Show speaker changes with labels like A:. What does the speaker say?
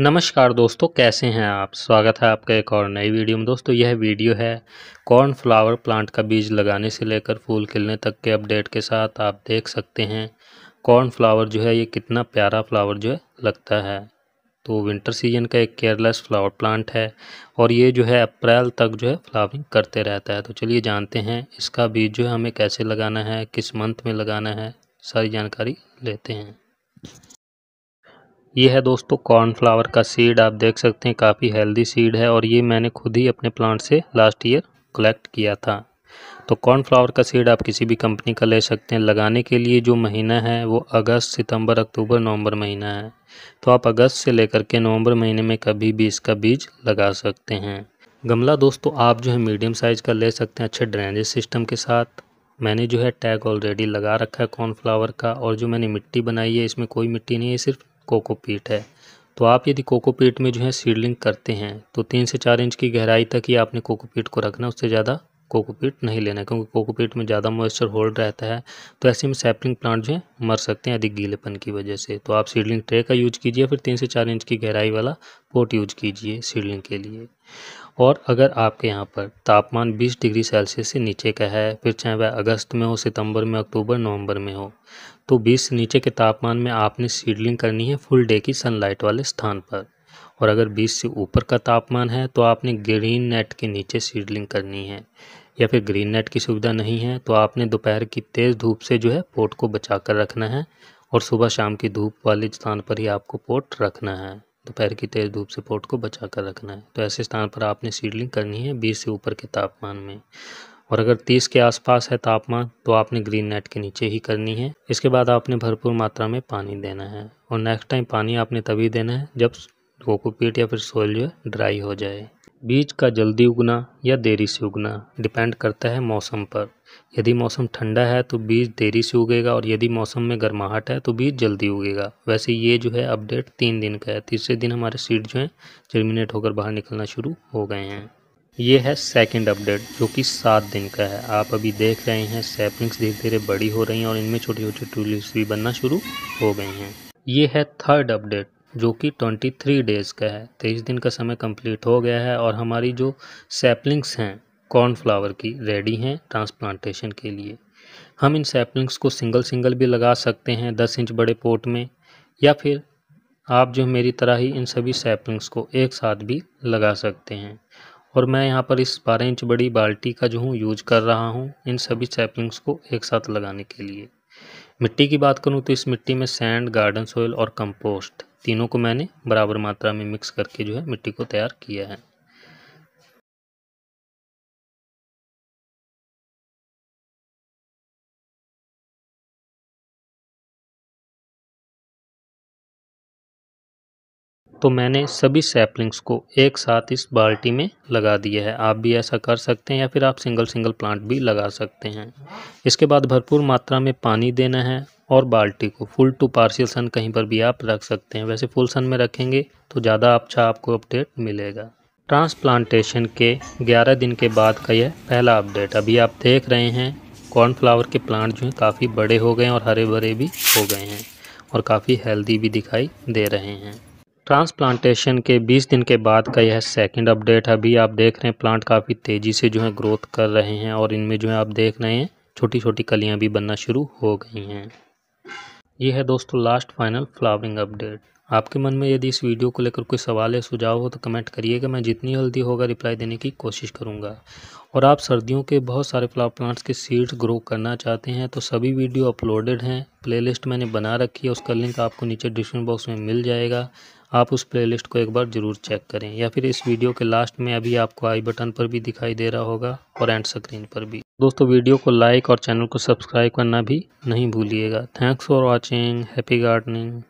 A: नमस्कार दोस्तों कैसे हैं आप स्वागत है आपका एक और नई वीडियो में दोस्तों यह वीडियो है कॉर्न फ्लावर प्लांट का बीज लगाने से लेकर फूल खिलने तक के अपडेट के साथ आप देख सकते हैं कॉर्न फ्लावर जो है ये कितना प्यारा फ्लावर जो है लगता है तो विंटर सीजन का एक केयरलेस फ्लावर प्लांट है और ये जो है अप्रैल तक जो है फ्लावरिंग करते रहता है तो चलिए जानते हैं इसका बीज जो है हमें कैसे लगाना है किस मंथ में लगाना है सारी जानकारी लेते हैं ये है दोस्तों कॉर्नफ्लावर का सीड आप देख सकते हैं काफ़ी हेल्दी सीड है और ये मैंने खुद ही अपने प्लांट से लास्ट ईयर कलेक्ट किया था तो कॉर्नफ्लावर का सीड आप किसी भी कंपनी का ले सकते हैं लगाने के लिए जो महीना है वो अगस्त सितंबर अक्टूबर नवंबर महीना है तो आप अगस्त से लेकर के नवंबर महीने में कभी भी इसका बीज लगा सकते हैं गमला दोस्तों आप जो है मीडियम साइज़ का ले सकते हैं अच्छे ड्रेनेज सिस्टम के साथ मैंने जो है टैग ऑलरेडी लगा रखा है कॉर्नफ्लावर का और जो मैंने मिट्टी बनाई है इसमें कोई मिट्टी नहीं है सिर्फ कोकोपीट है तो आप यदि कोकोपीट में जो है सीडलिंग करते हैं तो तीन से चार इंच की गहराई तक ही आपने कोकोपीट को रखना उससे ज़्यादा कोकोपीट नहीं लेना है क्योंकि कोकोपीट में ज़्यादा मॉइस्चर होल्ड रहता है तो ऐसे में सैपलिंग प्लांट जो है मर सकते हैं अधिक गीलेपन की वजह से तो आप सीडलिंग ट्रे का यूज कीजिए फिर तीन से चार इंच की गहराई वाला पोट यूज कीजिए सीडलिंग के लिए और अगर आपके यहाँ पर तापमान 20 डिग्री सेल्सियस से नीचे का है फिर चाहे वह अगस्त में हो सितंबर में अक्टूबर नवंबर में हो तो 20 से नीचे के तापमान में आपने सीडलिंग करनी है फुल डे की सनलाइट वाले स्थान पर और अगर 20 से ऊपर का तापमान है तो आपने ग्रीन नेट के नीचे सीडलिंग करनी है या फिर ग्रीन नेट की सुविधा नहीं है तो आपने दोपहर की तेज़ धूप से जो है पोट को बचा कर रखना है और सुबह शाम की धूप वाले स्थान पर ही आपको पोट रखना है दोपहर की तेज़ धूप से पोट को बचा कर रखना है तो ऐसे स्थान पर आपने सीडलिंग करनी है बीस से ऊपर के तापमान में और अगर 30 के आसपास है तापमान तो आपने ग्रीन नेट के नीचे ही करनी है इसके बाद आपने भरपूर मात्रा में पानी देना है और नेक्स्ट टाइम पानी आपने तभी देना है जब वो को या फिर सोयल जो है ड्राई हो जाए बीज का जल्दी उगना या देरी से उगना डिपेंड करता है मौसम पर यदि मौसम ठंडा है तो बीज देरी से उगेगा और यदि मौसम में गर्माहट है तो बीज जल्दी उगेगा वैसे ये जो है अपडेट तीन दिन का है तीसरे दिन हमारे सीड जो हैं जर्मिनेट होकर बाहर निकलना शुरू हो गए हैं ये है सेकंड अपडेट जो कि सात दिन का है आप अभी देख रहे हैं सेपिंग्स धीरे धीरे बड़ी हो रही हैं और इनमें छोटे छोटे ट्यूलिप्स भी बनना शुरू हो गए हैं ये है थर्ड अपडेट जो कि ट्वेंटी थ्री डेज़ का है तेईस दिन का समय कंप्लीट हो गया है और हमारी जो सैपलिंग्स हैं कॉर्नफ्लावर की रेडी हैं ट्रांसप्लांटेशन के लिए हम इन सैपलिंग्स को सिंगल सिंगल भी लगा सकते हैं दस इंच बड़े पोट में या फिर आप जो मेरी तरह ही इन सभी सैपलिंग्स को एक साथ भी लगा सकते हैं और मैं यहाँ पर इस बारह इंच बड़ी बाल्टी का जो हूँ यूज कर रहा हूँ इन सभी सैपलिंग्स को एक साथ लगाने के लिए मिट्टी की बात करूँ तो इस मिट्टी में सैंड गार्डन सोयल और कंपोस्ट तीनों को मैंने बराबर मात्रा में मिक्स करके जो है मिट्टी को तैयार किया है तो मैंने सभी सैपलिंग्स को एक साथ इस बाल्टी में लगा दिया है आप भी ऐसा कर सकते हैं या फिर आप सिंगल सिंगल प्लांट भी लगा सकते हैं इसके बाद भरपूर मात्रा में पानी देना है और बाल्टी को फुल टू पार्शियल सन कहीं पर भी आप रख सकते हैं वैसे फुल सन में रखेंगे तो ज़्यादा अच्छा आपको अपडेट मिलेगा ट्रांसप्लांटेशन के 11 दिन के बाद का यह पहला अपडेट अभी आप देख रहे हैं कॉर्नफ्लावर के प्लांट जो हैं काफ़ी बड़े हो गए हैं और हरे भरे भी हो गए हैं और काफ़ी हेल्दी भी दिखाई दे रहे हैं ट्रांसप्लांटेशन के 20 दिन के बाद का यह सेकंड अपडेट अभी आप देख रहे हैं प्लांट काफ़ी तेज़ी से जो है ग्रोथ कर रहे हैं और इनमें जो है आप देख रहे हैं छोटी छोटी कलियाँ भी बनना शुरू हो गई हैं ये है दोस्तों लास्ट फाइनल फ्लावरिंग अपडेट आपके मन में यदि इस वीडियो को लेकर कोई सवाल या सुझाव हो तो कमेंट करिएगा मैं जितनी जल्दी होगा रिप्लाई देने की कोशिश करूँगा और आप सर्दियों के बहुत सारे फ्लावर प्लांट्स के सीड्स ग्रो करना चाहते हैं तो सभी वीडियो अपलोडेड हैं प्लेलिस्ट मैंने बना रखी है उसका लिंक आपको नीचे डिस्क्रिप्शन बॉक्स में मिल जाएगा आप उस प्लेलिस्ट को एक बार ज़रूर चेक करें या फिर इस वीडियो के लास्ट में अभी आपको आई बटन पर भी दिखाई दे रहा होगा और एंड स्क्रीन पर भी दोस्तों वीडियो को लाइक और चैनल को सब्सक्राइब करना भी नहीं भूलिएगा thanks for watching happy gardening